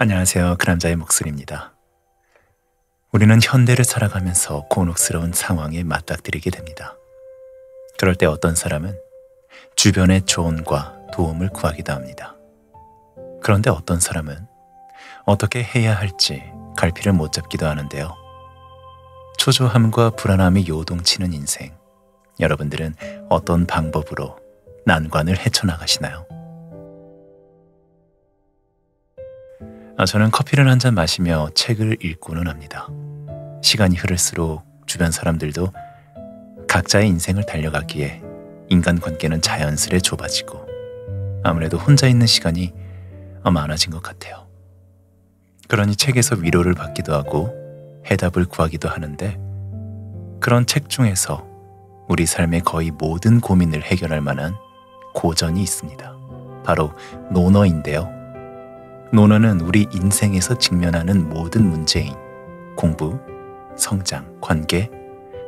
안녕하세요. 그람자의 목소리입니다. 우리는 현대를 살아가면서 곤혹스러운 상황에 맞닥뜨리게 됩니다. 그럴 때 어떤 사람은 주변의 조언과 도움을 구하기도 합니다. 그런데 어떤 사람은 어떻게 해야 할지 갈피를 못 잡기도 하는데요. 초조함과 불안함이 요동치는 인생. 여러분들은 어떤 방법으로 난관을 헤쳐나가시나요? 아, 저는 커피를 한 잔 마시며 책을 읽고는 합니다. 시간이 흐를수록 주변 사람들도 각자의 인생을 달려갔기에 인간관계는 자연스레 좁아지고 아무래도 혼자 있는 시간이 많아진 것 같아요. 그러니 책에서 위로를 받기도 하고 해답을 구하기도 하는데 그런 책 중에서 우리 삶의 거의 모든 고민을 해결할 만한 고전이 있습니다. 바로 논어인데요. 논어는 우리 인생에서 직면하는 모든 문제인 공부, 성장, 관계,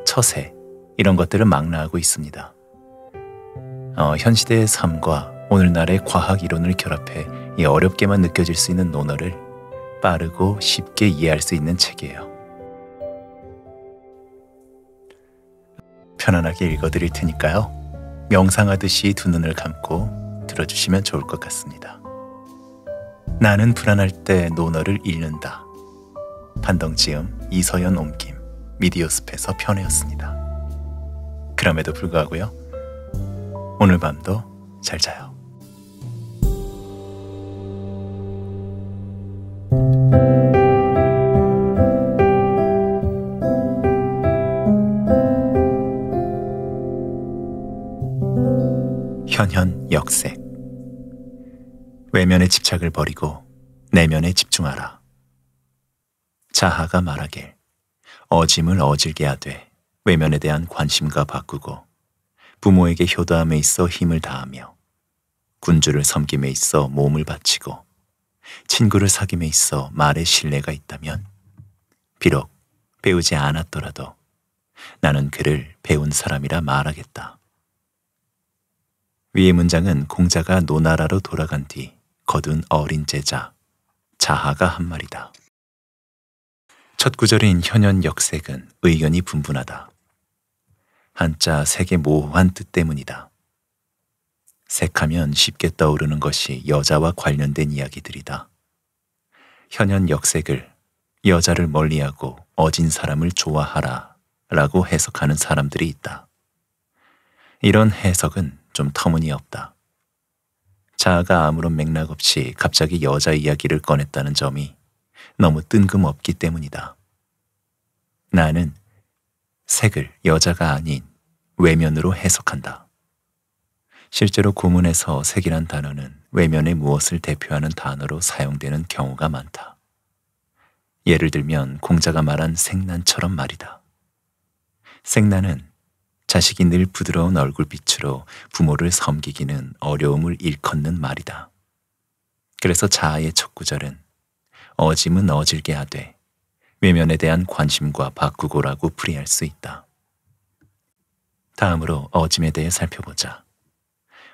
처세 이런 것들을 망라하고 있습니다. 어, 현 시대의 삶과 오늘날의 과학 이론을 결합해 이 어렵게만 느껴질 수 있는 논어를 빠르고 쉽게 이해할 수 있는 책이에요. 편안하게 읽어드릴 테니까요. 명상하듯이 두 눈을 감고 들어주시면 좋을 것 같습니다. 나는 불안할 때노어를 잃는다. 반덩지음 이서연 옮김 미디어스페서 편이였습니다 그럼에도 불구하고요. 오늘 밤도 잘 자요. 현현 역색 외면의 집착을 버리고 내면에 집중하라. 자하가 말하길 어짐을 어질게 하되 외면에 대한 관심과 바꾸고 부모에게 효도함에 있어 힘을 다하며 군주를 섬김에 있어 몸을 바치고 친구를 사귐에 있어 말에 신뢰가 있다면 비록 배우지 않았더라도 나는 그를 배운 사람이라 말하겠다. 위의 문장은 공자가 노나라로 돌아간 뒤 거둔 어린 제자 자하가 한 말이다. 첫 구절인 현현 역색은 의견이 분분하다. 한자 색의 모호한 뜻 때문이다. 색하면 쉽게 떠오르는 것이 여자와 관련된 이야기들이다. 현현 역색을 여자를 멀리하고 어진 사람을 좋아하라 라고 해석하는 사람들이 있다. 이런 해석은 좀 터무니없다. 자아가 아무런 맥락 없이 갑자기 여자 이야기를 꺼냈다는 점이 너무 뜬금없기 때문이다. 나는 색을 여자가 아닌 외면으로 해석한다. 실제로 고문에서 색이란 단어는 외면의 무엇을 대표하는 단어로 사용되는 경우가 많다. 예를 들면 공자가 말한 색난처럼 말이다. 색난은 자식이 늘 부드러운 얼굴빛으로 부모를 섬기기는 어려움을 일컫는 말이다. 그래서 자아의 첫 구절은 어짐은 어질게 하되 외면에 대한 관심과 바꾸고라고 풀이할 수 있다. 다음으로 어짐에 대해 살펴보자.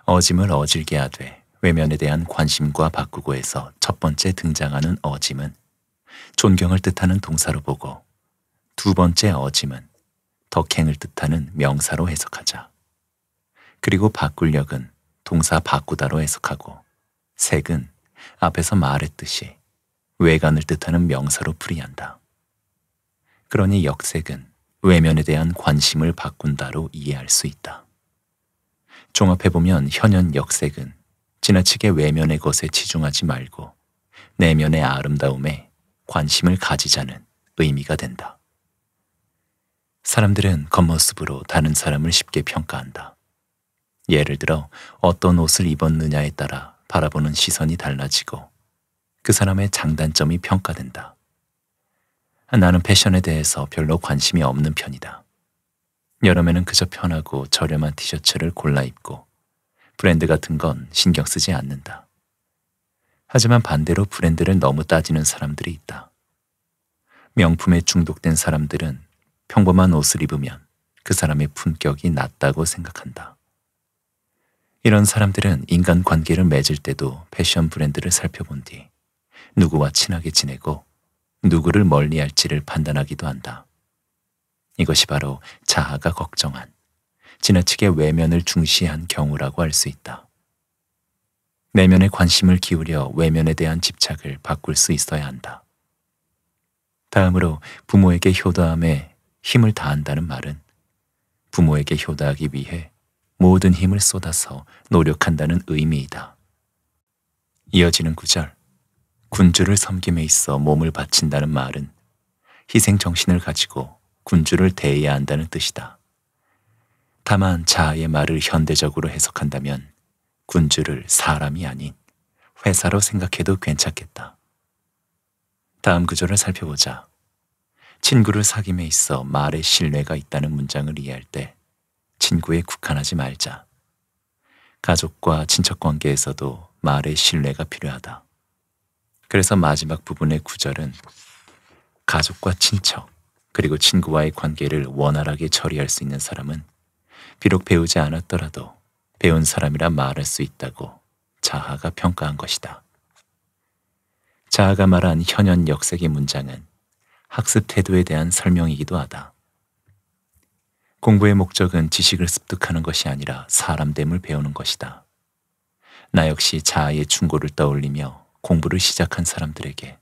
어짐을 어질게 하되 외면에 대한 관심과 바꾸고에서 첫 번째 등장하는 어짐은 존경을 뜻하는 동사로 보고 두 번째 어짐은 덕행을 뜻하는 명사로 해석하자. 그리고 바꿀 역은 동사 바꾸다로 해석하고 색은 앞에서 말했듯이 외관을 뜻하는 명사로 풀이한다. 그러니 역색은 외면에 대한 관심을 바꾼다로 이해할 수 있다. 종합해보면 현현 역색은 지나치게 외면의 것에 치중하지 말고 내면의 아름다움에 관심을 가지자는 의미가 된다. 사람들은 겉모습으로 다른 사람을 쉽게 평가한다. 예를 들어 어떤 옷을 입었느냐에 따라 바라보는 시선이 달라지고 그 사람의 장단점이 평가된다. 나는 패션에 대해서 별로 관심이 없는 편이다. 여름에는 그저 편하고 저렴한 티셔츠를 골라 입고 브랜드 같은 건 신경 쓰지 않는다. 하지만 반대로 브랜드를 너무 따지는 사람들이 있다. 명품에 중독된 사람들은 평범한 옷을 입으면 그 사람의 품격이 낮다고 생각한다. 이런 사람들은 인간 관계를 맺을 때도 패션 브랜드를 살펴본 뒤 누구와 친하게 지내고 누구를 멀리 할지를 판단하기도 한다. 이것이 바로 자아가 걱정한 지나치게 외면을 중시한 경우라고 할 수 있다. 내면에 관심을 기울여 외면에 대한 집착을 바꿀 수 있어야 한다. 다음으로 부모에게 효도함에 힘을 다한다는 말은 부모에게 효도하기 위해 모든 힘을 쏟아서 노력한다는 의미이다. 이어지는 구절 군주를 섬김에 있어 몸을 바친다는 말은 희생 정신을 가지고 군주를 대해야 한다는 뜻이다. 다만 자아의 말을 현대적으로 해석한다면 군주를 사람이 아닌 회사로 생각해도 괜찮겠다. 다음 구절을 살펴보자. 친구를 사귐에 있어 말의 신뢰가 있다는 문장을 이해할 때 친구에 국한하지 말자. 가족과 친척 관계에서도 말의 신뢰가 필요하다. 그래서 마지막 부분의 구절은 가족과 친척, 그리고 친구와의 관계를 원활하게 처리할 수 있는 사람은 비록 배우지 않았더라도 배운 사람이라 말할 수 있다고 자하가 평가한 것이다. 자하가 말한 현현 역색의 문장은 학습 태도에 대한 설명이기도 하다. 공부의 목적은 지식을 습득하는 것이 아니라 사람됨을 배우는 것이다. 나 역시 자아의 충고를 떠올리며 공부를 시작한 사람들에게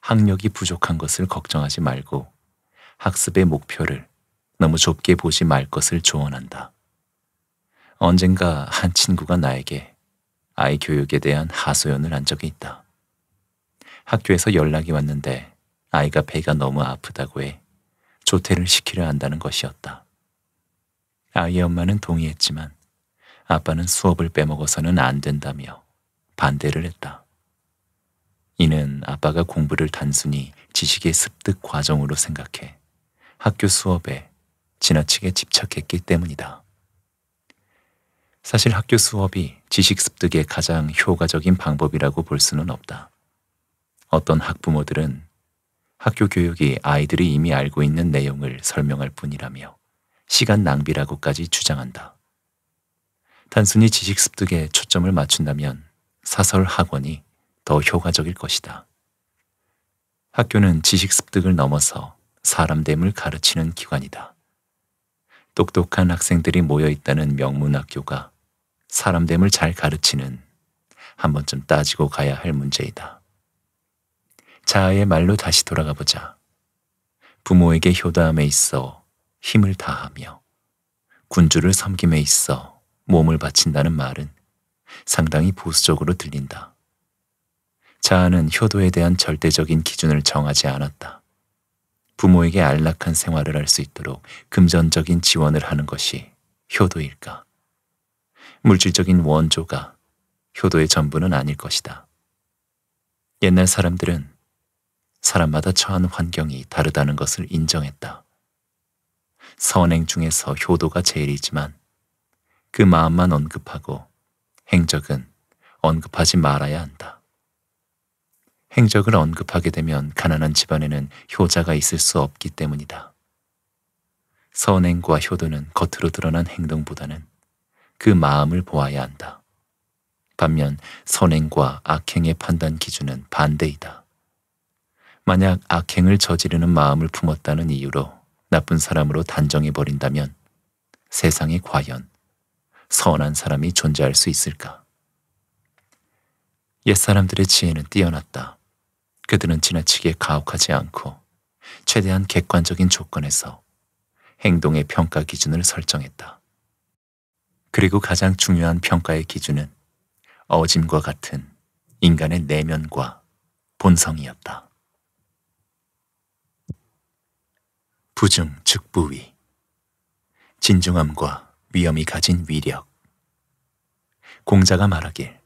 학력이 부족한 것을 걱정하지 말고 학습의 목표를 너무 좁게 보지 말 것을 조언한다. 언젠가 한 친구가 나에게 아이 교육에 대한 하소연을 한 적이 있다. 학교에서 연락이 왔는데 아이가 배가 너무 아프다고 해 조퇴를 시키려 한다는 것이었다. 아이 엄마는 동의했지만 아빠는 수업을 빼먹어서는 안 된다며 반대를 했다. 이는 아빠가 공부를 단순히 지식의 습득 과정으로 생각해 학교 수업에 지나치게 집착했기 때문이다. 사실 학교 수업이 지식 습득의 가장 효과적인 방법이라고 볼 수는 없다. 어떤 학부모들은 학교 교육이 아이들이 이미 알고 있는 내용을 설명할 뿐이라며 시간 낭비라고까지 주장한다. 단순히 지식 습득에 초점을 맞춘다면 사설 학원이 더 효과적일 것이다. 학교는 지식 습득을 넘어서 사람됨을 가르치는 기관이다. 똑똑한 학생들이 모여 있다는 명문학교가 사람됨을 잘 가르치는 한 번쯤 따지고 가야 할 문제이다. 자아의 말로 다시 돌아가 보자. 부모에게 효도함에 있어 힘을 다하며 군주를 섬김에 있어 몸을 바친다는 말은 상당히 보수적으로 들린다. 자아는 효도에 대한 절대적인 기준을 정하지 않았다. 부모에게 안락한 생활을 할 수 있도록 금전적인 지원을 하는 것이 효도일까? 물질적인 원조가 효도의 전부는 아닐 것이다. 옛날 사람들은 사람마다 처한 환경이 다르다는 것을 인정했다. 선행 중에서 효도가 제일이지만 그 마음만 언급하고 행적은 언급하지 말아야 한다. 행적을 언급하게 되면 가난한 집안에는 효자가 있을 수 없기 때문이다. 선행과 효도는 겉으로 드러난 행동보다는 그 마음을 보아야 한다. 반면 선행과 악행의 판단 기준은 반대이다. 만약 악행을 저지르는 마음을 품었다는 이유로 나쁜 사람으로 단정해 버린다면 세상에 과연 선한 사람이 존재할 수 있을까? 옛사람들의 지혜는 뛰어났다. 그들은 지나치게 가혹하지 않고 최대한 객관적인 조건에서 행동의 평가 기준을 설정했다. 그리고 가장 중요한 평가의 기준은 어짐과 같은 인간의 내면과 본성이었다. 부중 즉부위 진중함과 위엄이 가진 위력 공자가 말하길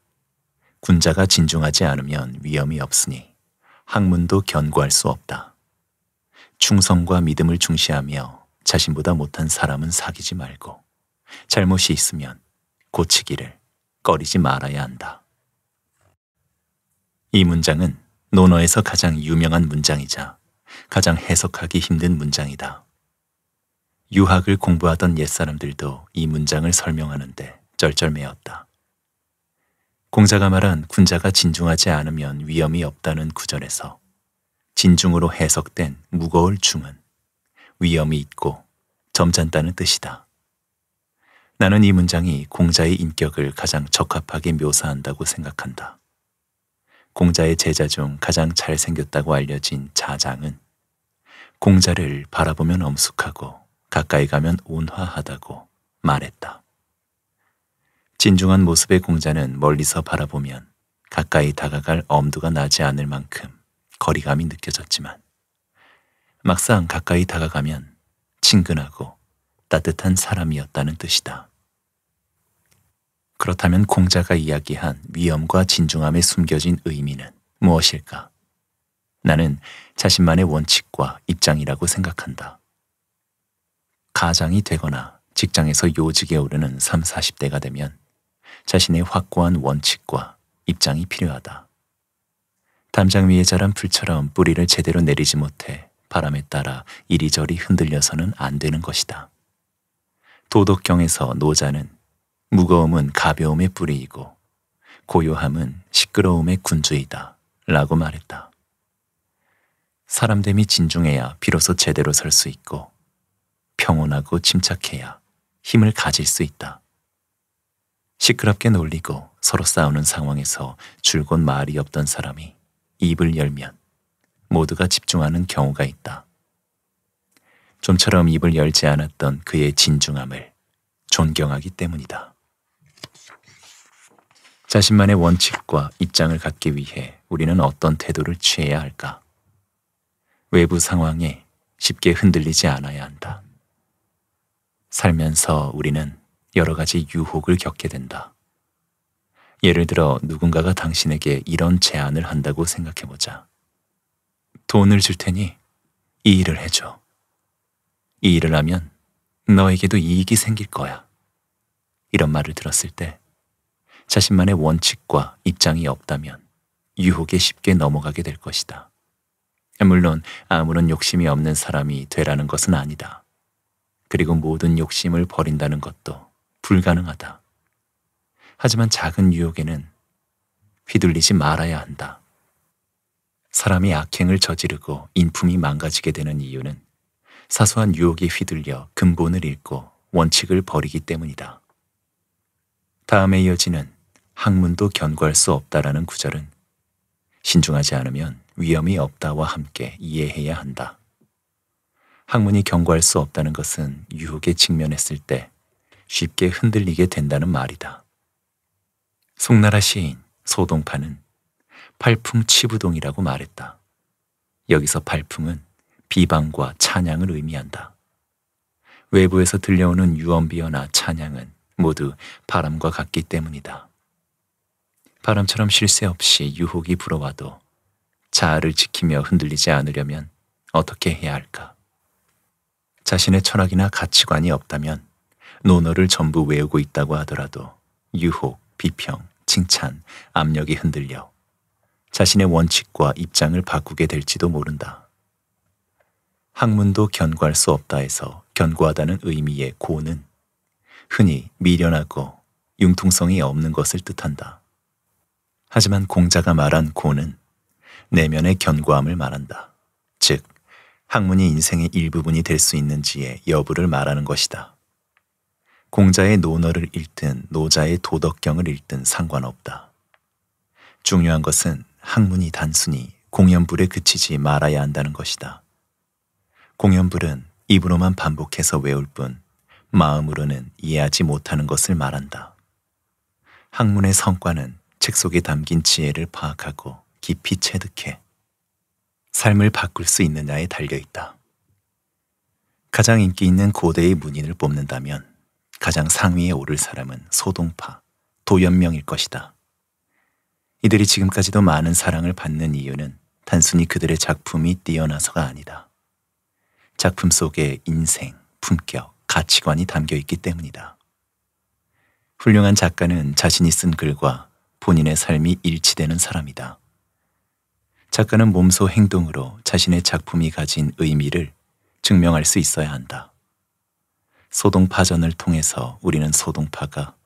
군자가 진중하지 않으면 위엄이 없으니 학문도 견고할 수 없다. 충성과 믿음을 중시하며 자신보다 못한 사람은 사귀지 말고 잘못이 있으면 고치기를 꺼리지 말아야 한다. 이 문장은 논어에서 가장 유명한 문장이자 가장 해석하기 힘든 문장이다. 유학을 공부하던 옛사람들도 이 문장을 설명하는데 쩔쩔매었다. 공자가 말한 군자가 진중하지 않으면 위험이 없다는 구절에서 진중으로 해석된 무거울 중은 위험이 있고 점잖다는 뜻이다. 나는 이 문장이 공자의 인격을 가장 적합하게 묘사한다고 생각한다. 공자의 제자 중 가장 잘생겼다고 알려진 자장은 공자를 바라보면 엄숙하고 가까이 가면 온화하다고 말했다. 진중한 모습의 공자는 멀리서 바라보면 가까이 다가갈 엄두가 나지 않을 만큼 거리감이 느껴졌지만 막상 가까이 다가가면 친근하고 따뜻한 사람이었다는 뜻이다. 그렇다면 공자가 이야기한 위엄과 진중함에 숨겨진 의미는 무엇일까? 나는 자신만의 원칙과 입장이라고 생각한다. 가장이 되거나 직장에서 요직에 오르는 3, 40대가 되면 자신의 확고한 원칙과 입장이 필요하다. 담장 위에 자란 풀처럼 뿌리를 제대로 내리지 못해 바람에 따라 이리저리 흔들려서는 안 되는 것이다. 도덕경에서 노자는 무거움은 가벼움의 뿌리이고 고요함은 시끄러움의 군주이다 라고 말했다. 사람됨이 진중해야 비로소 제대로 설 수 있고 평온하고 침착해야 힘을 가질 수 있다. 시끄럽게 놀리고 서로 싸우는 상황에서 줄곧 말이 없던 사람이 입을 열면 모두가 집중하는 경우가 있다. 좀처럼 입을 열지 않았던 그의 진중함을 존경하기 때문이다. 자신만의 원칙과 입장을 갖기 위해 우리는 어떤 태도를 취해야 할까? 외부 상황에 쉽게 흔들리지 않아야 한다. 살면서 우리는 여러 가지 유혹을 겪게 된다. 예를 들어 누군가가 당신에게 이런 제안을 한다고 생각해보자. 돈을 줄 테니 이 일을 해줘. 이 일을 하면 너에게도 이익이 생길 거야. 이런 말을 들었을 때 자신만의 원칙과 입장이 없다면 유혹에 쉽게 넘어가게 될 것이다. 물론 아무런 욕심이 없는 사람이 되라는 것은 아니다. 그리고 모든 욕심을 버린다는 것도 불가능하다. 하지만 작은 유혹에는 휘둘리지 말아야 한다. 사람이 악행을 저지르고 인품이 망가지게 되는 이유는 사소한 유혹에 휘둘려 근본을 잃고 원칙을 버리기 때문이다. 다음에 이어지는 학문도 견고할 수 없다라는 구절은 신중하지 않으면 위험이 없다와 함께 이해해야 한다. 학문이 경고할 수 없다는 것은 유혹에 직면했을 때 쉽게 흔들리게 된다는 말이다. 송나라 시인 소동파는 팔풍 치부동이라고 말했다. 여기서 팔풍은 비방과 찬양을 의미한다. 외부에서 들려오는 유언비어나 찬양은 모두 바람과 같기 때문이다. 바람처럼 쉴 새 없이 유혹이 불어와도 자아를 지키며 흔들리지 않으려면 어떻게 해야 할까? 자신의 철학이나 가치관이 없다면 논어를 전부 외우고 있다고 하더라도 유혹, 비평, 칭찬, 압력이 흔들려 자신의 원칙과 입장을 바꾸게 될지도 모른다. 학문도 견고할 수 없다 해서 견고하다는 의미의 고는 흔히 미련하고 융통성이 없는 것을 뜻한다. 하지만 공자가 말한 고는 내면의 견고함을 말한다. 즉, 학문이 인생의 일부분이 될 수 있는지의 여부를 말하는 것이다. 공자의 논어를 읽든 노자의 도덕경을 읽든 상관없다. 중요한 것은 학문이 단순히 공연불에 그치지 말아야 한다는 것이다. 공연불은 입으로만 반복해서 외울 뿐 마음으로는 이해하지 못하는 것을 말한다. 학문의 성과는 책 속에 담긴 지혜를 파악하고 깊이 체득해 삶을 바꿀 수 있느냐에 달려 있다. 가장 인기 있는 고대의 문인을 뽑는다면 가장 상위에 오를 사람은 소동파, 도연명일 것이다. 이들이 지금까지도 많은 사랑을 받는 이유는 단순히 그들의 작품이 뛰어나서가 아니다. 작품 속에 인생, 품격, 가치관이 담겨 있기 때문이다. 훌륭한 작가는 자신이 쓴 글과 본인의 삶이 일치되는 사람이다. 작가는 몸소 행동으로 자신의 작품이 가진 의미를 증명할 수 있어야 한다. 소동 파전을 통해서 우리는 소동파가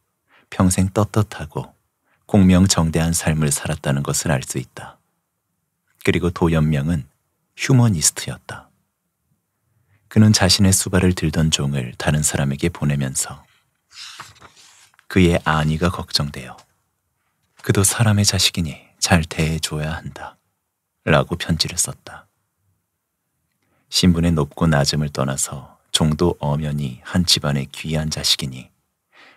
평생 떳떳하고 공명정대한 삶을 살았다는 것을 알 수 있다. 그리고 도연명은 휴머니스트였다. 그는 자신의 수발을 들던 종을 다른 사람에게 보내면서 그의 안위가 걱정되어 그도 사람의 자식이니 잘 대해줘야 한다. 라고 편지를 썼다. 신분의 높고 낮음을 떠나서 종도 엄연히 한 집안의 귀한 자식이니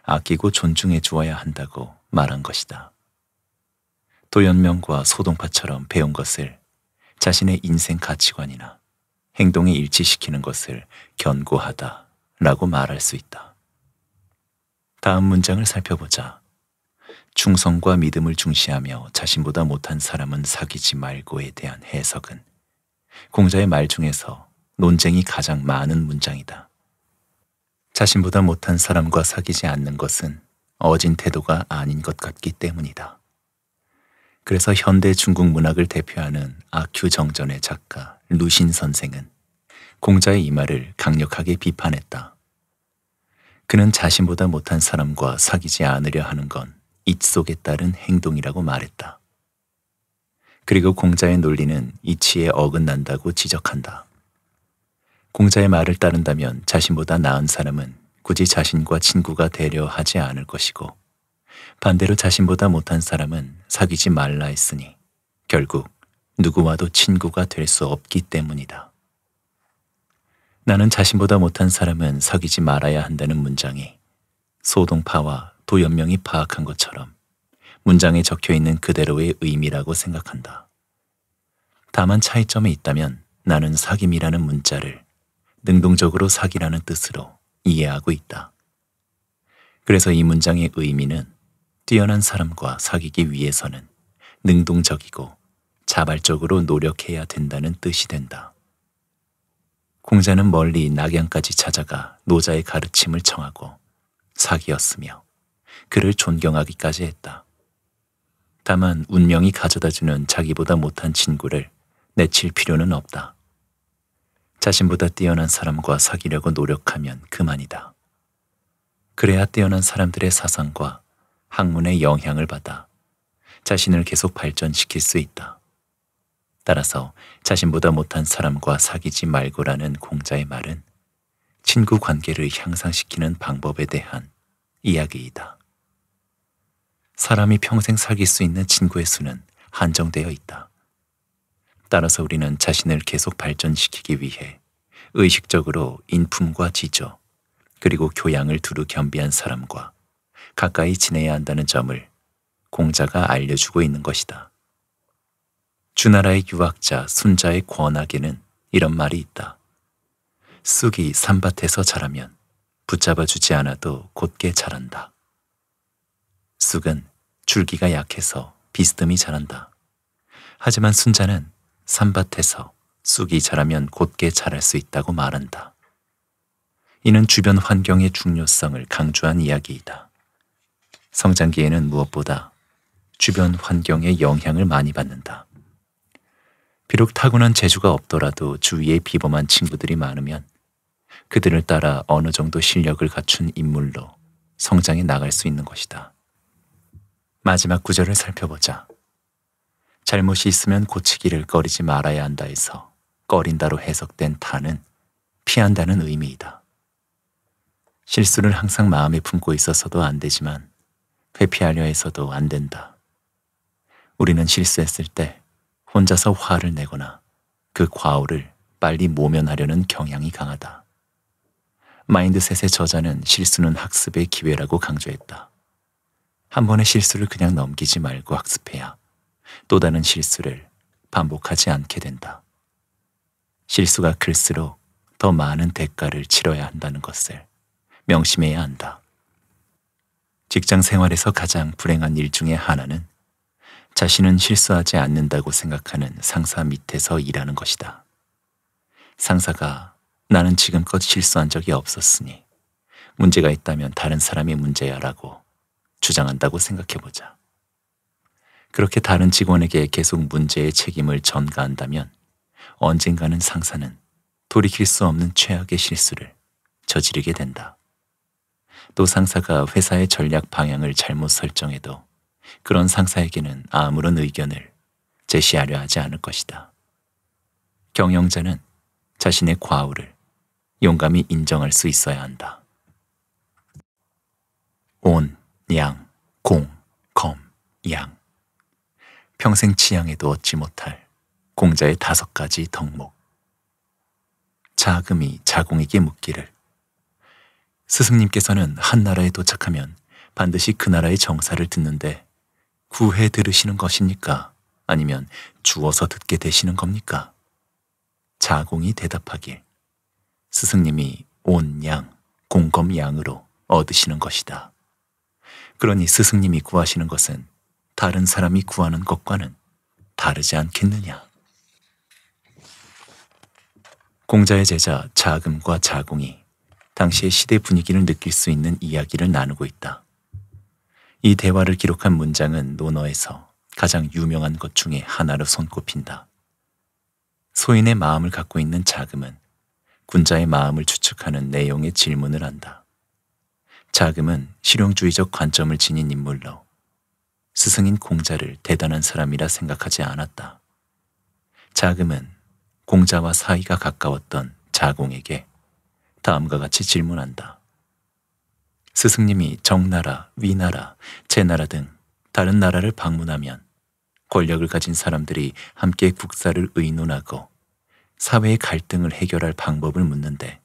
아끼고 존중해 주어야 한다고 말한 것이다. 도연명과 소동파처럼 배운 것을 자신의 인생 가치관이나 행동에 일치시키는 것을 견고하다 라고 말할 수 있다. 다음 문장을 살펴보자. 충성과 믿음을 중시하며 자신보다 못한 사람은 사귀지 말고에 대한 해석은 공자의 말 중에서 논쟁이 가장 많은 문장이다. 자신보다 못한 사람과 사귀지 않는 것은 어진 태도가 아닌 것 같기 때문이다. 그래서 현대 중국 문학을 대표하는 아큐정전의 작가 루신 선생은 공자의 이 말을 강력하게 비판했다. 그는 자신보다 못한 사람과 사귀지 않으려 하는 건 이속에 따른 행동이라고 말했다. 그리고 공자의 논리는 이치에 어긋난다고 지적한다. 공자의 말을 따른다면 자신보다 나은 사람은 굳이 자신과 친구가 되려 하지 않을 것이고 반대로 자신보다 못한 사람은 사귀지 말라 했으니 결국 누구와도 친구가 될 수 없기 때문이다. 나는 자신보다 못한 사람은 사귀지 말아야 한다는 문장이 소동파와 도연명이 파악한 것처럼 문장에 적혀 있는 그대로의 의미라고 생각한다. 다만 차이점이 있다면 나는 사귐이라는 문자를 능동적으로 사기라는 뜻으로 이해하고 있다. 그래서 이 문장의 의미는 뛰어난 사람과 사귀기 위해서는 능동적이고 자발적으로 노력해야 된다는 뜻이 된다. 공자는 멀리 낙양까지 찾아가 노자의 가르침을 청하고 사귀었으며 그를 존경하기까지 했다. 다만 운명이 가져다주는 자기보다 못한 친구를 내칠 필요는 없다. 자신보다 뛰어난 사람과 사귀려고 노력하면 그만이다. 그래야 뛰어난 사람들의 사상과 학문의 영향을 받아 자신을 계속 발전시킬 수 있다. 따라서 자신보다 못한 사람과 사귀지 말고라는 공자의 말은 친구 관계를 향상시키는 방법에 대한 이야기이다. 사람이 평생 사귈 수 있는 친구의 수는 한정되어 있다. 따라서 우리는 자신을 계속 발전시키기 위해 의식적으로 인품과 지조, 그리고 교양을 두루 겸비한 사람과 가까이 지내야 한다는 점을 공자가 알려주고 있는 것이다. 주나라의 유학자 순자의 권학에는 이런 말이 있다. 쑥이 산밭에서 자라면 붙잡아주지 않아도 곧게 자란다. 쑥은 줄기가 약해서 비스듬히 자란다. 하지만 순자는 산밭에서 쑥이 자라면 곧게 자랄 수 있다고 말한다. 이는 주변 환경의 중요성을 강조한 이야기이다. 성장기에는 무엇보다 주변 환경의 영향을 많이 받는다. 비록 타고난 재주가 없더라도 주위에 비범한 친구들이 많으면 그들을 따라 어느 정도 실력을 갖춘 인물로 성장해 나갈 수 있는 것이다. 마지막 구절을 살펴보자. 잘못이 있으면 고치기를 꺼리지 말아야 한다에서 꺼린다로 해석된 타는 피한다는 의미이다. 실수를 항상 마음에 품고 있어서도 안 되지만 회피하려 해서도 안 된다. 우리는 실수했을 때 혼자서 화를 내거나 그 과오를 빨리 모면하려는 경향이 강하다. 마인드셋의 저자는 실수는 학습의 기회라고 강조했다. 한 번의 실수를 그냥 넘기지 말고 학습해야 또 다른 실수를 반복하지 않게 된다. 실수가 클수록 더 많은 대가를 치러야 한다는 것을 명심해야 한다. 직장 생활에서 가장 불행한 일 중의 하나는 자신은 실수하지 않는다고 생각하는 상사 밑에서 일하는 것이다. 상사가 나는 지금껏 실수한 적이 없었으니 문제가 있다면 다른 사람이 문제야라고 주장한다고 생각해보자. 그렇게 다른 직원에게 계속 문제의 책임을 전가한다면 언젠가는 상사는 돌이킬 수 없는 최악의 실수를 저지르게 된다. 또 상사가 회사의 전략 방향을 잘못 설정해도 그런 상사에게는 아무런 의견을 제시하려 하지 않을 것이다. 경영자는 자신의 과오를 용감히 인정할 수 있어야 한다. 양, 공, 검, 양. 평생 치양에도 얻지 못할 공자의 다섯 가지 덕목. 자금이 자공에게 묻기를. 스승님께서는 한 나라에 도착하면 반드시 그 나라의 정사를 듣는데 구해 들으시는 것입니까? 아니면 주어서 듣게 되시는 겁니까? 자공이 대답하길 스승님이 온 양, 공검 양으로 얻으시는 것이다. 그러니 스승님이 구하시는 것은 다른 사람이 구하는 것과는 다르지 않겠느냐. 공자의 제자 자금과 자공이 당시의 시대 분위기를 느낄 수 있는 이야기를 나누고 있다. 이 대화를 기록한 문장은 논어에서 가장 유명한 것 중에 하나로 손꼽힌다. 소인의 마음을 갖고 있는 자금은 군자의 마음을 추측하는 내용의 질문을 한다. 자금은 실용주의적 관점을 지닌 인물로 스승인 공자를 대단한 사람이라 생각하지 않았다. 자금은 공자와 사이가 가까웠던 자공에게 다음과 같이 질문한다. 스승님이 정나라, 위나라, 제나라 등 다른 나라를 방문하면 권력을 가진 사람들이 함께 국사를 의논하고 사회의 갈등을 해결할 방법을 묻는데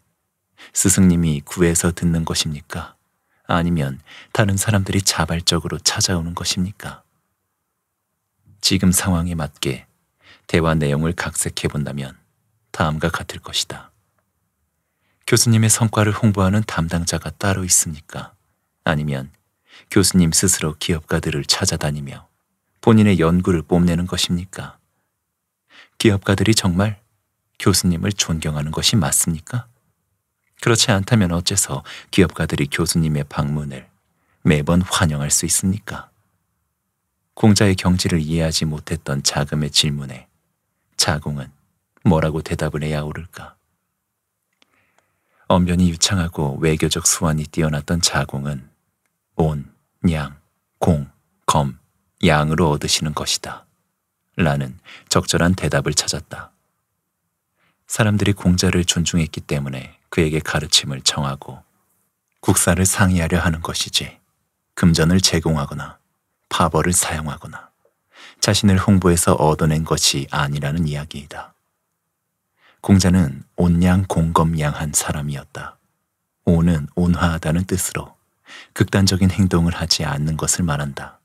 스승님이 구에서 듣는 것입니까? 아니면 다른 사람들이 자발적으로 찾아오는 것입니까? 지금 상황에 맞게 대화 내용을 각색해 본다면 다음과 같을 것이다. 교수님의 성과를 홍보하는 담당자가 따로 있습니까? 아니면 교수님 스스로 기업가들을 찾아다니며 본인의 연구를 뽐내는 것입니까? 기업가들이 정말 교수님을 존경하는 것이 맞습니까? 그렇지 않다면 어째서 기업가들이 교수님의 방문을 매번 환영할 수 있습니까? 공자의 경지를 이해하지 못했던 자금의 질문에 자공은 뭐라고 대답을 해야 오를까 엄연히 유창하고 외교적 수완이 뛰어났던 자공은 온, 양, 공, 검, 양으로 얻으시는 것이다. 라는 적절한 대답을 찾았다. 사람들이 공자를 존중했기 때문에 그에게 가르침을 정하고 국사를 상의하려 하는 것이지 금전을 제공하거나 파벌을 사용하거나 자신을 홍보해서 얻어낸 것이 아니라는 이야기이다. 공자는 온양 공검양한 사람이었다. 온은 온화하다는 뜻으로 극단적인 행동을 하지 않는 것을 말한다.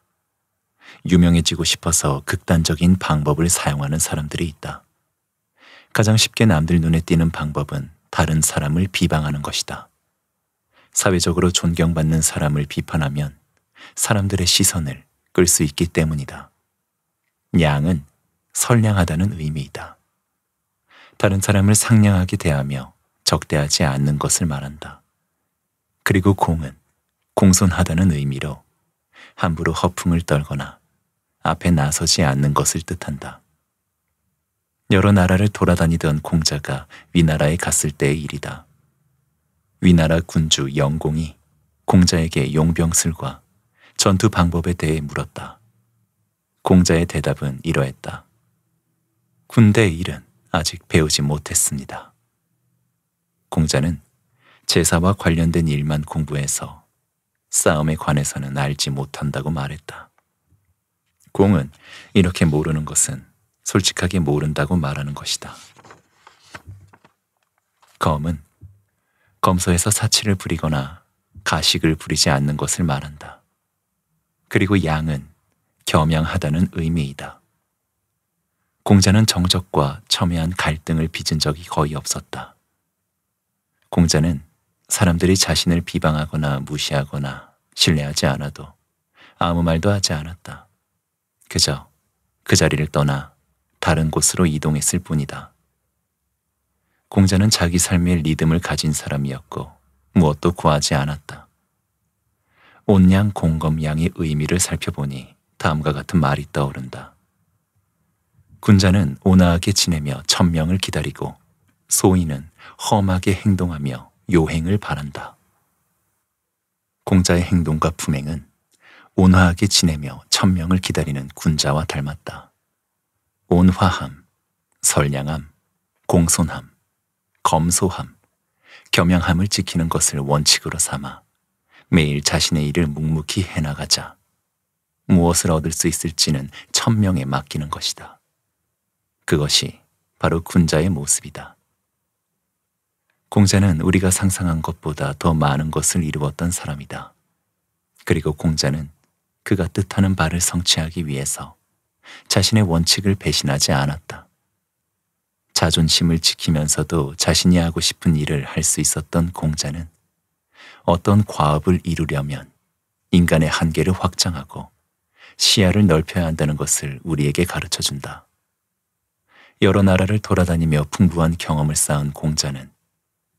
유명해지고 싶어서 극단적인 방법을 사용하는 사람들이 있다. 가장 쉽게 남들 눈에 띄는 방법은 다른 사람을 비방하는 것이다. 사회적으로 존경받는 사람을 비판하면 사람들의 시선을 끌 수 있기 때문이다. 양은 선량하다는 의미이다. 다른 사람을 상냥하게 대하며 적대하지 않는 것을 말한다. 그리고 공은 공손하다는 의미로 함부로 허풍을 떨거나 앞에 나서지 않는 것을 뜻한다. 여러 나라를 돌아다니던 공자가 위나라에 갔을 때의 일이다. 위나라 군주 영공이 공자에게 용병술과 전투 방법에 대해 물었다. 공자의 대답은 이러했다. 군대 일은 아직 배우지 못했습니다. 공자는 제사와 관련된 일만 공부해서 싸움에 관해서는 알지 못한다고 말했다. 공은 이렇게 모르는 것은 솔직하게 모른다고 말하는 것이다. 검은 검소에서 사치를 부리거나 가식을 부리지 않는 것을 말한다. 그리고 양은 겸양하다는 의미이다. 공자는 정적과 첨예한 갈등을 빚은 적이 거의 없었다. 공자는 사람들이 자신을 비방하거나 무시하거나 신뢰하지 않아도 아무 말도 하지 않았다. 그저 그 자리를 떠나 다른 곳으로 이동했을 뿐이다. 공자는 자기 삶의 리듬을 가진 사람이었고 무엇도 구하지 않았다. 온양 공검양의 의미를 살펴보니 다음과 같은 말이 떠오른다. 군자는 온화하게 지내며 천명을 기다리고 소인은 험하게 행동하며 요행을 바란다. 공자의 행동과 품행은 온화하게 지내며 천명을 기다리는 군자와 닮았다. 온화함, 선량함, 공손함, 검소함, 겸양함을 지키는 것을 원칙으로 삼아 매일 자신의 일을 묵묵히 해나가자 무엇을 얻을 수 있을지는 천명에 맡기는 것이다. 그것이 바로 군자의 모습이다. 공자는 우리가 상상한 것보다 더 많은 것을 이루었던 사람이다. 그리고 공자는 그가 뜻하는 바를 성취하기 위해서 자신의 원칙을 배신하지 않았다. 자존심을 지키면서도 자신이 하고 싶은 일을 할 수 있었던 공자는 어떤 과업을 이루려면 인간의 한계를 확장하고 시야를 넓혀야 한다는 것을 우리에게 가르쳐 준다. 여러 나라를 돌아다니며 풍부한 경험을 쌓은 공자는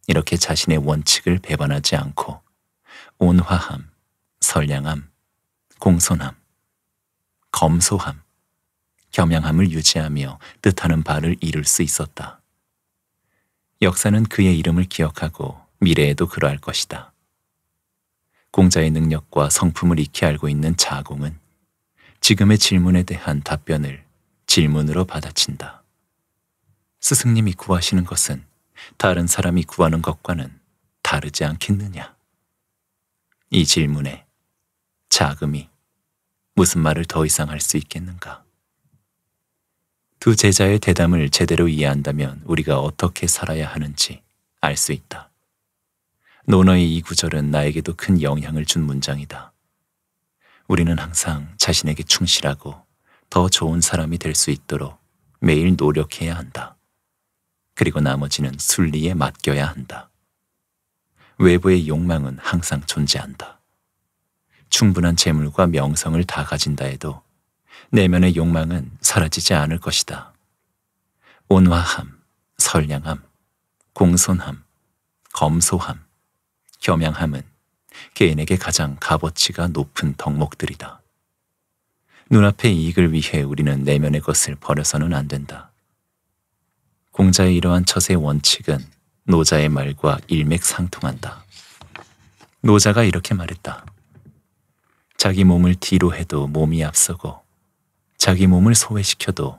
이렇게 자신의 원칙을 배반하지 않고 온화함, 선량함, 공손함, 검소함, 겸양함을 유지하며 뜻하는 바를 이룰 수 있었다. 역사는 그의 이름을 기억하고 미래에도 그러할 것이다. 공자의 능력과 성품을 익히 알고 있는 자공은 지금의 질문에 대한 답변을 질문으로 받아친다. 스승님이 구하시는 것은 다른 사람이 구하는 것과는 다르지 않겠느냐? 이 질문에 자금이 무슨 말을 더 이상 할 수 있겠는가? 두 제자의 대담을 제대로 이해한다면 우리가 어떻게 살아야 하는지 알 수 있다. 노너의 이 구절은 나에게도 큰 영향을 준 문장이다. 우리는 항상 자신에게 충실하고 더 좋은 사람이 될 수 있도록 매일 노력해야 한다. 그리고 나머지는 순리에 맡겨야 한다. 외부의 욕망은 항상 존재한다. 충분한 재물과 명성을 다 가진다 해도 내면의 욕망은 사라지지 않을 것이다. 온화함, 선량함, 공손함, 검소함, 겸양함은 개인에게 가장 값어치가 높은 덕목들이다. 눈앞의 이익을 위해 우리는 내면의 것을 버려서는 안 된다. 공자의 이러한 처세 원칙은 노자의 말과 일맥상통한다. 노자가 이렇게 말했다. 자기 몸을 뒤로 해도 몸이 앞서고 자기 몸을 소외시켜도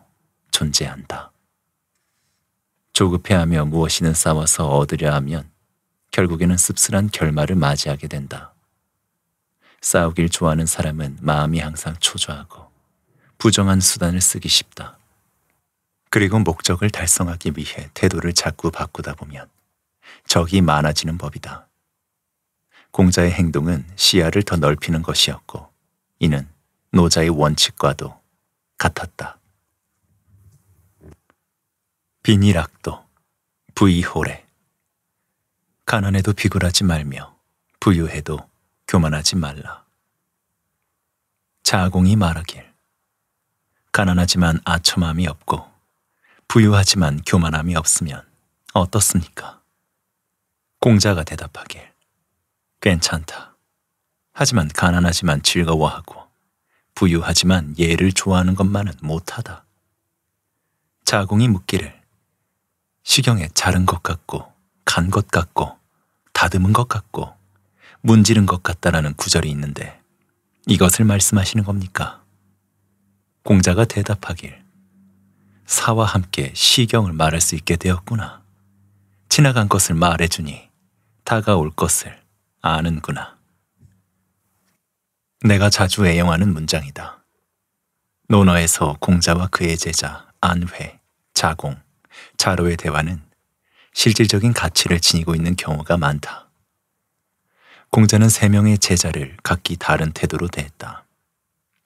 존재한다. 조급해하며 무엇이든 싸워서 얻으려 하면 결국에는 씁쓸한 결말을 맞이하게 된다. 싸우길 좋아하는 사람은 마음이 항상 초조하고 부정한 수단을 쓰기 쉽다. 그리고 목적을 달성하기 위해 태도를 자꾸 바꾸다 보면 적이 많아지는 법이다. 공자의 행동은 시야를 더 넓히는 것이었고, 이는 노자의 원칙과도 같았다. 비니락도 부이홀에 가난해도 비굴하지 말며 부유해도 교만하지 말라. 자공이 말하길 가난하지만 아첨함이 없고 부유하지만 교만함이 없으면 어떻습니까? 공자가 대답하길 괜찮다. 하지만 가난하지만 즐거워하고 부유하지만 예를 좋아하는 것만은 못하다. 자궁이 묻기를 시경에 자른 것 같고 간 것 같고 다듬은 것 같고 문지른 것 같다라는 구절이 있는데 이것을 말씀하시는 겁니까? 공자가 대답하길 사와 함께 시경을 말할 수 있게 되었구나. 지나간 것을 말해주니 다가올 것을 아는구나. 내가 자주 애용하는 문장이다. 논어에서 공자와 그의 제자 안회, 자공, 자로의 대화는 실질적인 가치를 지니고 있는 경우가 많다. 공자는 세 명의 제자를 각기 다른 태도로 대했다.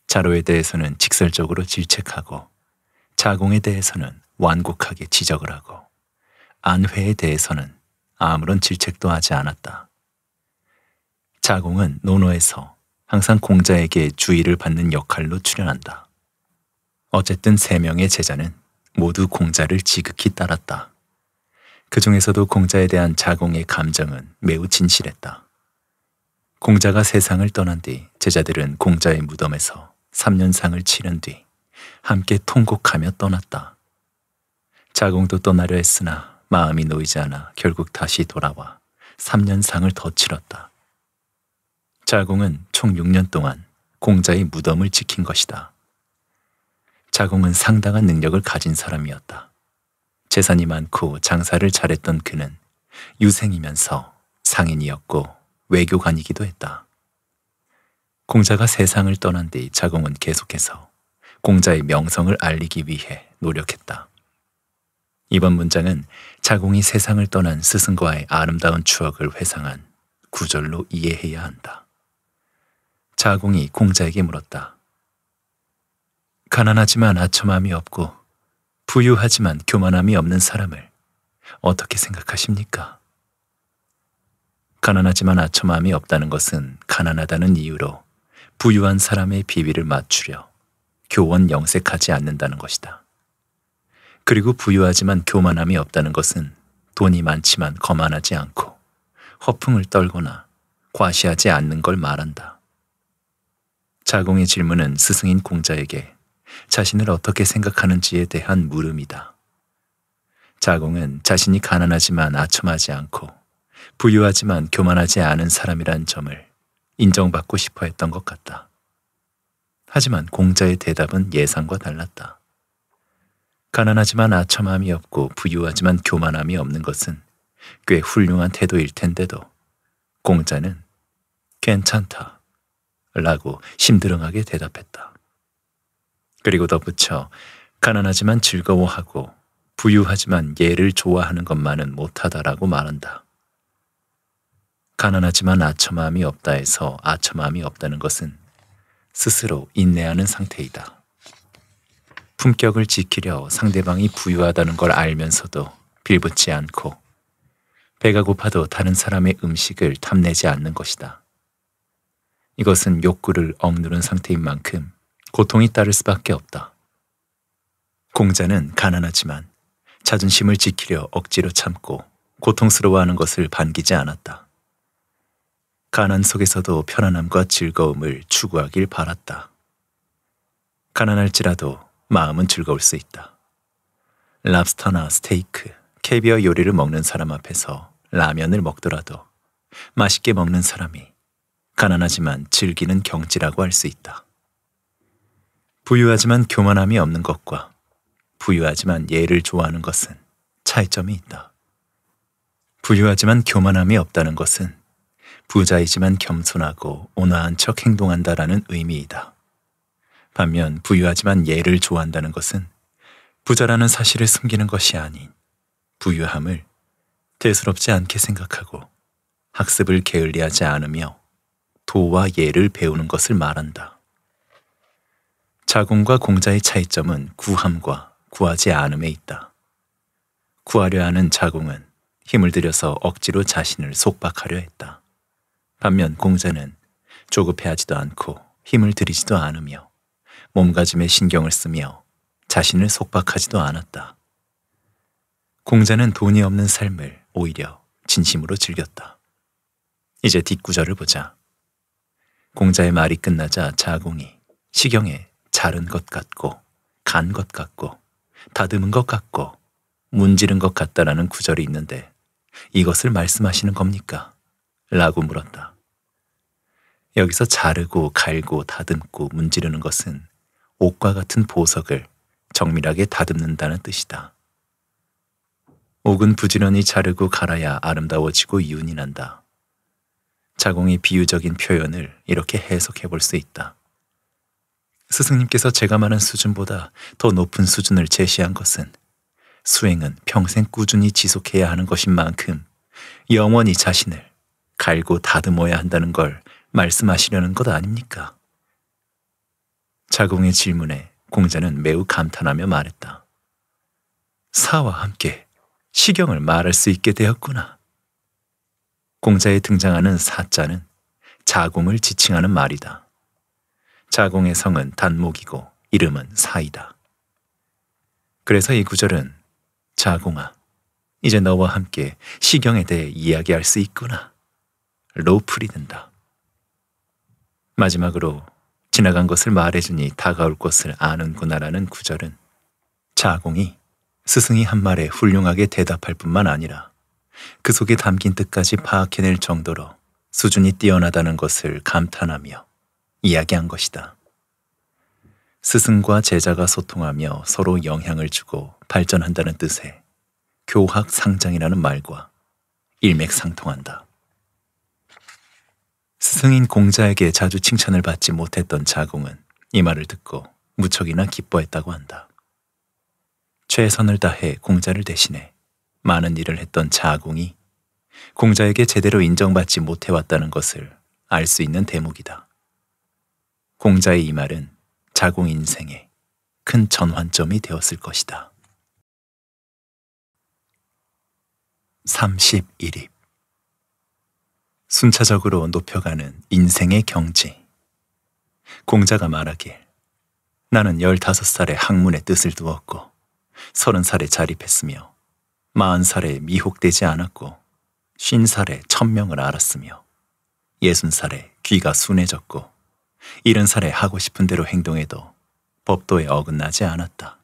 자로에 대해서는 직설적으로 질책하고 자공에 대해서는 완곡하게 지적을 하고 안회에 대해서는 아무런 질책도 하지 않았다. 자공은 논어에서 항상 공자에게 주의를 받는 역할로 출연한다. 어쨌든 세 명의 제자는 모두 공자를 지극히 따랐다. 그 중에서도 공자에 대한 자공의 감정은 매우 진실했다. 공자가 세상을 떠난 뒤 제자들은 공자의 무덤에서 3년상을 치른 뒤 함께 통곡하며 떠났다. 자공도 떠나려 했으나 마음이 놓이지 않아 결국 다시 돌아와 3년상을 더 치렀다. 자공은 총 6년 동안 공자의 무덤을 지킨 것이다. 자공은 상당한 능력을 가진 사람이었다. 재산이 많고 장사를 잘했던 그는 유생이면서 상인이었고 외교관이기도 했다. 공자가 세상을 떠난 뒤 자공은 계속해서 공자의 명성을 알리기 위해 노력했다. 이번 문장은 자공이 세상을 떠난 스승과의 아름다운 추억을 회상한 구절로 이해해야 한다. 사공이 공자에게 물었다. 가난하지만 아첨함이 없고 부유하지만 교만함이 없는 사람을 어떻게 생각하십니까? 가난하지만 아첨함이 없다는 것은 가난하다는 이유로 부유한 사람의 비위를 맞추려 교원 영색하지 않는다는 것이다. 그리고 부유하지만 교만함이 없다는 것은 돈이 많지만 거만하지 않고 허풍을 떨거나 과시하지 않는 걸 말한다. 자공의 질문은 스승인 공자에게 자신을 어떻게 생각하는지에 대한 물음이다. 자공은 자신이 가난하지만 아첨하지 않고 부유하지만 교만하지 않은 사람이란 점을 인정받고 싶어 했던 것 같다. 하지만 공자의 대답은 예상과 달랐다. 가난하지만 아첨함이 없고 부유하지만 교만함이 없는 것은 꽤 훌륭한 태도일 텐데도 공자는 괜찮다. 라고 심드렁하게 대답했다. 그리고 덧붙여 가난하지만 즐거워하고 부유하지만 예를 좋아하는 것만은 못하다라고 말한다. 가난하지만 아첨함이 없다 해서 아첨함이 없다는 것은 스스로 인내하는 상태이다. 품격을 지키려 상대방이 부유하다는 걸 알면서도 빌붙지 않고 배가 고파도 다른 사람의 음식을 탐내지 않는 것이다. 이것은 욕구를 억누른 상태인 만큼 고통이 따를 수밖에 없다. 공자는 가난하지만 자존심을 지키려 억지로 참고 고통스러워하는 것을 반기지 않았다. 가난 속에서도 편안함과 즐거움을 추구하길 바랐다. 가난할지라도 마음은 즐거울 수 있다. 랍스터나 스테이크, 캐비어 요리를 먹는 사람 앞에서 라면을 먹더라도 맛있게 먹는 사람이 가난하지만 즐기는 경지라고 할 수 있다. 부유하지만 교만함이 없는 것과 부유하지만 예를 좋아하는 것은 차이점이 있다. 부유하지만 교만함이 없다는 것은 부자이지만 겸손하고 온화한 척 행동한다라는 의미이다. 반면 부유하지만 예를 좋아한다는 것은 부자라는 사실을 숨기는 것이 아닌 부유함을 대수롭지 않게 생각하고 학습을 게을리하지 않으며 도와 예를 배우는 것을 말한다. 자궁과 공자의 차이점은 구함과 구하지 않음에 있다. 구하려 하는 자궁은 힘을 들여서 억지로 자신을 속박하려 했다. 반면 공자는 조급해하지도 않고 힘을 들이지도 않으며 몸가짐에 신경을 쓰며 자신을 속박하지도 않았다. 공자는 돈이 없는 삶을 오히려 진심으로 즐겼다. 이제 뒷구절을 보자. 공자의 말이 끝나자 자공이 시경에 자른 것 같고 간 것 같고 다듬은 것 같고 문지른 것 같다라는 구절이 있는데 이것을 말씀하시는 겁니까? 라고 물었다. 여기서 자르고 갈고 다듬고 문지르는 것은 옷과 같은 보석을 정밀하게 다듬는다는 뜻이다. 옥은 부지런히 자르고 갈아야 아름다워지고 이윤이 난다. 자공의 비유적인 표현을 이렇게 해석해 볼 수 있다. 스승님께서 제가 말한 수준보다 더 높은 수준을 제시한 것은 수행은 평생 꾸준히 지속해야 하는 것인 만큼 영원히 자신을 갈고 다듬어야 한다는 걸 말씀하시려는 것 아닙니까? 자공의 질문에 공자는 매우 감탄하며 말했다. 사와 함께 시경을 말할 수 있게 되었구나. 공자에 등장하는 사자는 자공을 지칭하는 말이다. 자공의 성은 단목이고 이름은 사이다. 그래서 이 구절은 자공아, 이제 너와 함께 시경에 대해 이야기할 수 있구나. 로 풀이된다. 마지막으로 지나간 것을 말해주니 다가올 것을 아는구나라는 구절은 자공이 스승이 한 말에 훌륭하게 대답할 뿐만 아니라 그 속에 담긴 뜻까지 파악해낼 정도로 수준이 뛰어나다는 것을 감탄하며 이야기한 것이다. 스승과 제자가 소통하며 서로 영향을 주고 발전한다는 뜻의 교학 상장이라는 말과 일맥상통한다. 스승인 공자에게 자주 칭찬을 받지 못했던 자공은 이 말을 듣고 무척이나 기뻐했다고 한다. 최선을 다해 공자를 대신해 많은 일을 했던 자궁이 공자에게 제대로 인정받지 못해왔다는 것을 알 수 있는 대목이다. 공자의 이 말은 자궁 인생에큰 전환점이 되었을 것이다. 31입 순차적으로 높여가는 인생의 경지 공자가 말하길 나는 15살에 학문의 뜻을 두었고 30살에 자립했으며 마흔 살에 미혹되지 않았고 쉰 살에 천명을 알았으며 예순 살에 귀가 순해졌고 일흔 살에 하고 싶은 대로 행동해도 법도에 어긋나지 않았다.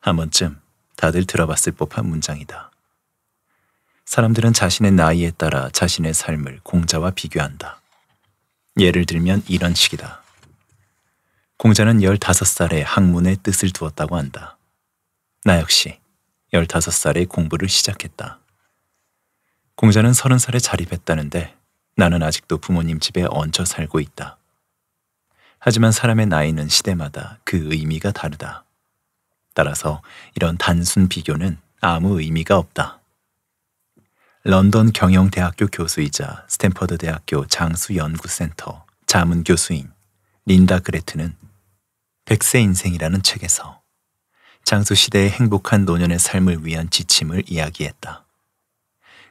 한 번쯤 다들 들어봤을 법한 문장이다. 사람들은 자신의 나이에 따라 자신의 삶을 공자와 비교한다. 예를 들면 이런 식이다. 공자는 15살에 학문의 뜻을 두었다고 한다. 나 역시 15살에 공부를 시작했다. 공자는 30살에 자립했다는데 나는 아직도 부모님 집에 얹혀 살고 있다. 하지만 사람의 나이는 시대마다 그 의미가 다르다. 따라서 이런 단순 비교는 아무 의미가 없다. 런던 경영대학교 교수이자 스탠퍼드 대학교 장수연구센터 자문 교수인 린다 그레트는 백세 인생이라는 책에서 장수시대의 행복한 노년의 삶을 위한 지침을 이야기했다.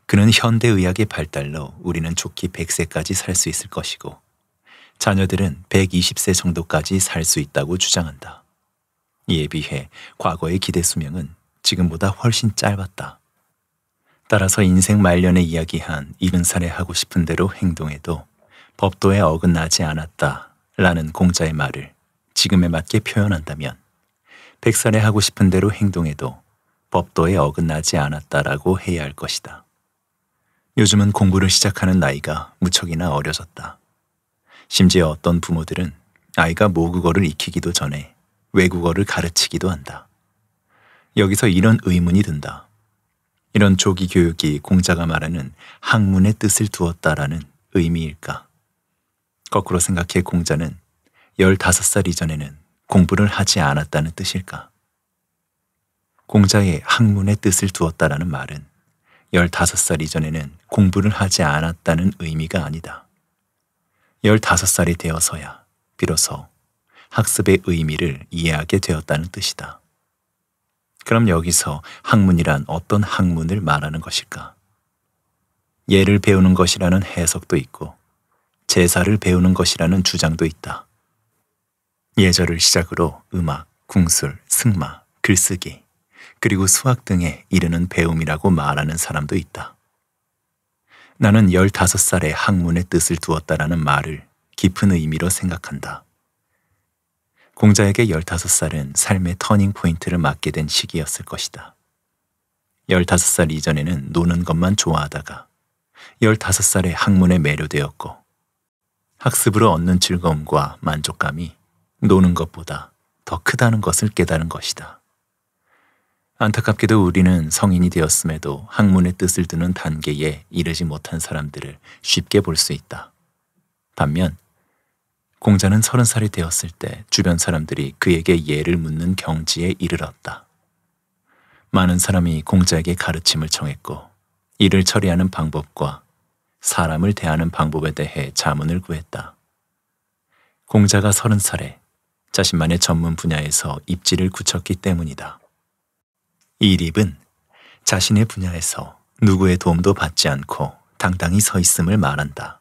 그는 현대의학의 발달로 우리는 좋기 100세까지 살 수 있을 것이고 자녀들은 120세 정도까지 살 수 있다고 주장한다. 이에 비해 과거의 기대 수명은 지금보다 훨씬 짧았다. 따라서 인생 말년에 이야기한 70살에 하고 싶은 대로 행동해도 법도에 어긋나지 않았다라는 공자의 말을 지금에 맞게 표현한다면 백산에 하고 싶은 대로 행동해도 법도에 어긋나지 않았다라고 해야 할 것이다. 요즘은 공부를 시작하는 나이가 무척이나 어려졌다. 심지어 어떤 부모들은 아이가 모국어를 익히기도 전에 외국어를 가르치기도 한다. 여기서 이런 의문이 든다. 이런 조기 교육이 공자가 말하는 학문의 뜻을 두었다라는 의미일까? 거꾸로 생각해 공자는 15살 이전에는 공부를 하지 않았다는 뜻일까? 공자의 학문의 뜻을 두었다라는 말은 15살 이전에는 공부를 하지 않았다는 의미가 아니다. 15살이 되어서야 비로소 학습의 의미를 이해하게 되었다는 뜻이다. 그럼 여기서 학문이란 어떤 학문을 말하는 것일까? 예를 배우는 것이라는 해석도 있고 제사를 배우는 것이라는 주장도 있다. 예절을 시작으로 음악, 궁술, 승마, 글쓰기, 그리고 수학 등에 이르는 배움이라고 말하는 사람도 있다. 나는 15살에 학문의 뜻을 두었다라는 말을 깊은 의미로 생각한다. 공자에게 15살은 삶의 터닝포인트를 맞게 된 시기였을 것이다. 15살 이전에는 노는 것만 좋아하다가 15살에 학문에 매료되었고 학습으로 얻는 즐거움과 만족감이 노는 것보다 더 크다는 것을 깨달은 것이다. 안타깝게도 우리는 성인이 되었음에도 학문의 뜻을 두는 단계에 이르지 못한 사람들을 쉽게 볼 수 있다. 반면 공자는 서른 살이 되었을 때 주변 사람들이 그에게 예를 묻는 경지에 이르렀다. 많은 사람이 공자에게 가르침을 청했고 이를 처리하는 방법과 사람을 대하는 방법에 대해 자문을 구했다. 공자가 서른 살에 자신만의 전문 분야에서 입지를 굳혔기 때문이다. 이 립은 자신의 분야에서 누구의 도움도 받지 않고 당당히 서 있음을 말한다.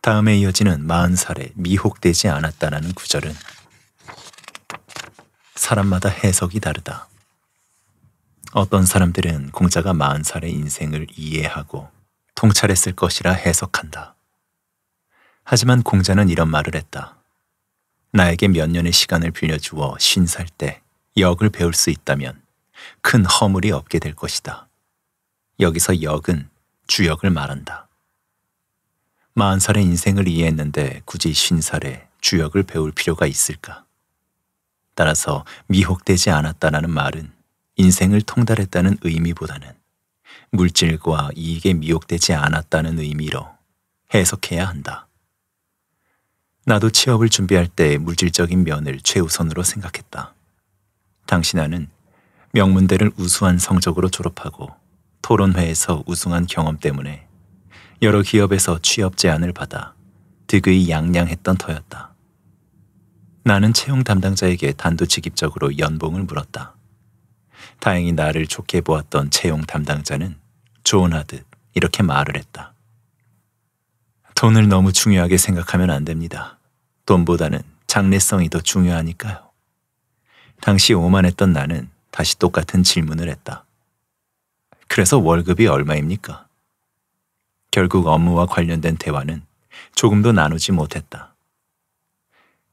다음에 이어지는 40살에 미혹되지 않았다라는 구절은 사람마다 해석이 다르다. 어떤 사람들은 공자가 40살의 인생을 이해하고 통찰했을 것이라 해석한다. 하지만 공자는 이런 말을 했다. 나에게 몇 년의 시간을 빌려주어 신살 때 역을 배울 수 있다면 큰 허물이 없게 될 것이다. 여기서 역은 주역을 말한다. 마흔 살의 인생을 이해했는데 굳이 신살에 주역을 배울 필요가 있을까? 따라서 미혹되지 않았다라는 말은 인생을 통달했다는 의미보다는 물질과 이익에 미혹되지 않았다는 의미로 해석해야 한다. 나도 취업을 준비할 때 물질적인 면을 최우선으로 생각했다. 당시나는 명문대를 우수한 성적으로 졸업하고 토론회에서 우승한 경험 때문에 여러 기업에서 취업 제안을 받아 득의 양양했던 터였다. 나는 채용 담당자에게 단도직입적으로 연봉을 물었다. 다행히 나를 좋게 보았던 채용 담당자는 조언 하듯 이렇게 말을 했다. 돈을 너무 중요하게 생각하면 안 됩니다. 돈보다는 장래성이 더 중요하니까요. 당시 오만했던 나는 다시 똑같은 질문을 했다. 그래서 월급이 얼마입니까? 결국 업무와 관련된 대화는 조금도 나누지 못했다.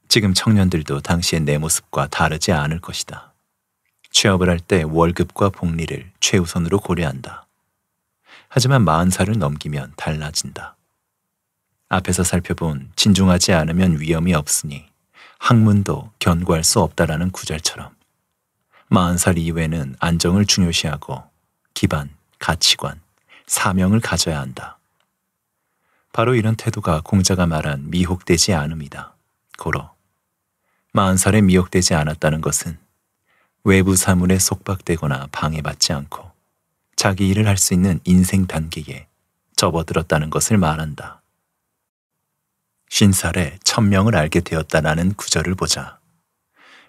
지금 청년들도 당시의 내 모습과 다르지 않을 것이다. 취업을 할 때 월급과 복리를 최우선으로 고려한다. 하지만 40살을 넘기면 달라진다. 앞에서 살펴본 진중하지 않으면 위험이 없으니 학문도 견고할 수 없다라는 구절처럼 40살 이후에는 안정을 중요시하고 기반, 가치관, 사명을 가져야 한다. 바로 이런 태도가 공자가 말한 미혹되지 않음이다. 고로 40살에 미혹되지 않았다는 것은 외부 사물에 속박되거나 방해받지 않고 자기 일을 할 수 있는 인생 단계에 접어들었다는 것을 말한다. 신살에 천명을 알게 되었다라는 구절을 보자.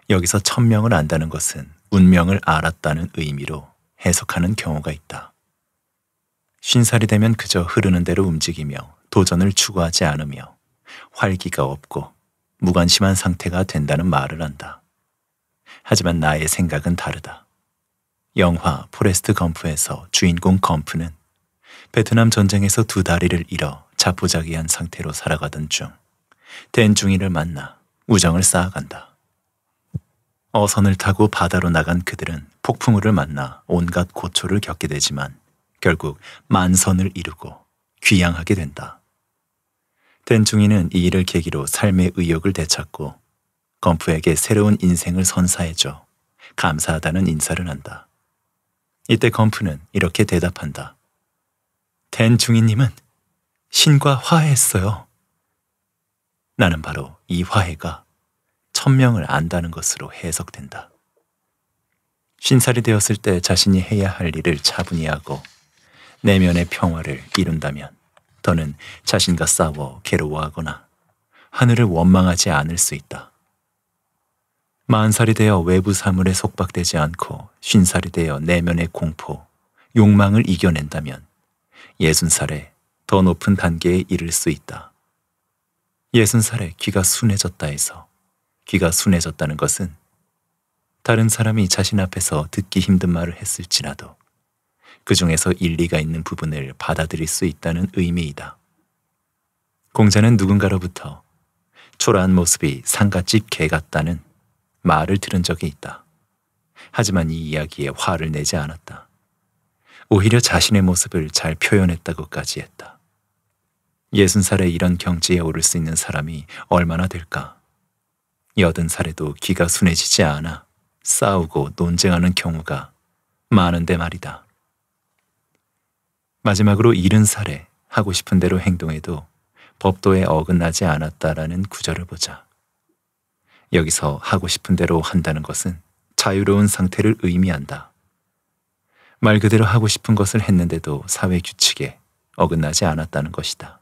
여기서 천명을 안다는 것은 운명을 알았다는 의미로 해석하는 경우가 있다. 신살이 되면 그저 흐르는 대로 움직이며 도전을 추구하지 않으며 활기가 없고 무관심한 상태가 된다는 말을 한다. 하지만 나의 생각은 다르다. 영화 포레스트 검프에서 주인공 검프는 베트남 전쟁에서 두 다리를 잃어 자포자기한 상태로 살아가던 중 된중이를 만나 우정을 쌓아간다. 어선을 타고 바다로 나간 그들은 폭풍우를 만나 온갖 고초를 겪게 되지만 결국 만선을 이루고 귀양하게 된다. 된중이는 이 일을 계기로 삶의 의욕을 되찾고 건프에게 새로운 인생을 선사해줘 감사하다는 인사를 한다. 이때 건프는 이렇게 대답한다. 된중이님은 신과 화해했어요. 나는 바로 이 화해가 천명을 안다는 것으로 해석된다. 신살이 되었을 때 자신이 해야 할 일을 차분히 하고 내면의 평화를 이룬다면 더는 자신과 싸워 괴로워하거나 하늘을 원망하지 않을 수 있다. 만살이 되어 외부 사물에 속박되지 않고 신살이 되어 내면의 공포, 욕망을 이겨낸다면 예순살에 더 높은 단계에 이를 수 있다. 예순 살에 귀가 순해졌다 해서 귀가 순해졌다는 것은 다른 사람이 자신 앞에서 듣기 힘든 말을 했을지라도 그 중에서 일리가 있는 부분을 받아들일 수 있다는 의미이다. 공자는 누군가로부터 초라한 모습이 상갓집 개 같다는 말을 들은 적이 있다. 하지만 이 이야기에 화를 내지 않았다. 오히려 자신의 모습을 잘 표현했다고까지 했다. 예순 살에 이런 경지에 오를 수 있는 사람이 얼마나 될까? 여든 살에도 기가 순해지지 않아 싸우고 논쟁하는 경우가 많은데 말이다. 마지막으로 이른 살에 하고 싶은 대로 행동해도 법도에 어긋나지 않았다라는 구절을 보자. 여기서 하고 싶은 대로 한다는 것은 자유로운 상태를 의미한다. 말 그대로 하고 싶은 것을 했는데도 사회 규칙에 어긋나지 않았다는 것이다.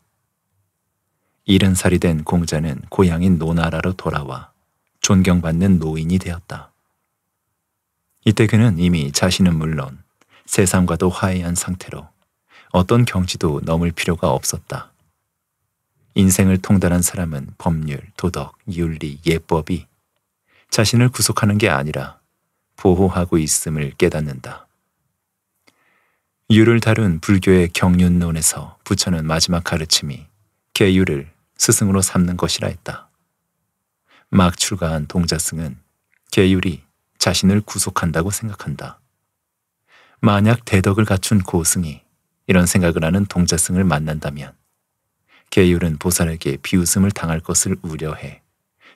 일흔 살이 된 공자는 고향인 노나라로 돌아와 존경받는 노인이 되었다. 이때 그는 이미 자신은 물론 세상과도 화해한 상태로 어떤 경지도 넘을 필요가 없었다. 인생을 통달한 사람은 법률, 도덕, 윤리, 예법이 자신을 구속하는 게 아니라 보호하고 있음을 깨닫는다. 유를 다룬 불교의 경륜론에서 부처는 마지막 가르침이 계율을 스승으로 삼는 것이라 했다. 막 출가한 동자승은 계율이 자신을 구속한다고 생각한다. 만약 대덕을 갖춘 고승이 이런 생각을 하는 동자승을 만난다면 계율은 보살에게 비웃음을 당할 것을 우려해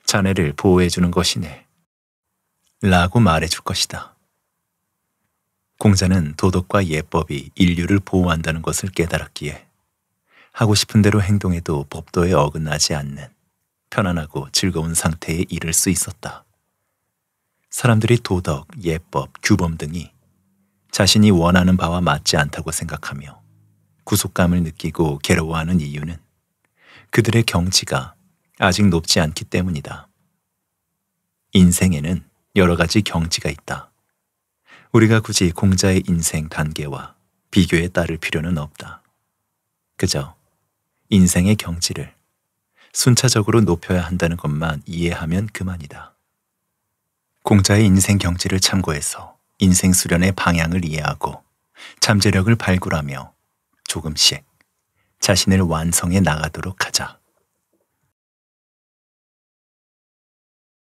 자네를 보호해주는 것이네. 라고 말해줄 것이다. 공자는 도덕과 예법이 인류를 보호한다는 것을 깨달았기에 하고 싶은 대로 행동해도 법도에 어긋나지 않는 편안하고 즐거운 상태에 이를 수 있었다. 사람들이 도덕, 예법, 규범 등이 자신이 원하는 바와 맞지 않다고 생각하며 구속감을 느끼고 괴로워하는 이유는 그들의 경지가 아직 높지 않기 때문이다. 인생에는 여러 가지 경지가 있다. 우리가 굳이 공자의 인생 단계와 비교에 따를 필요는 없다. 그저 인생의 경지를 순차적으로 높여야 한다는 것만 이해하면 그만이다. 공자의 인생 경지를 참고해서 인생 수련의 방향을 이해하고 잠재력을 발굴하며 조금씩 자신을 완성해 나가도록 하자.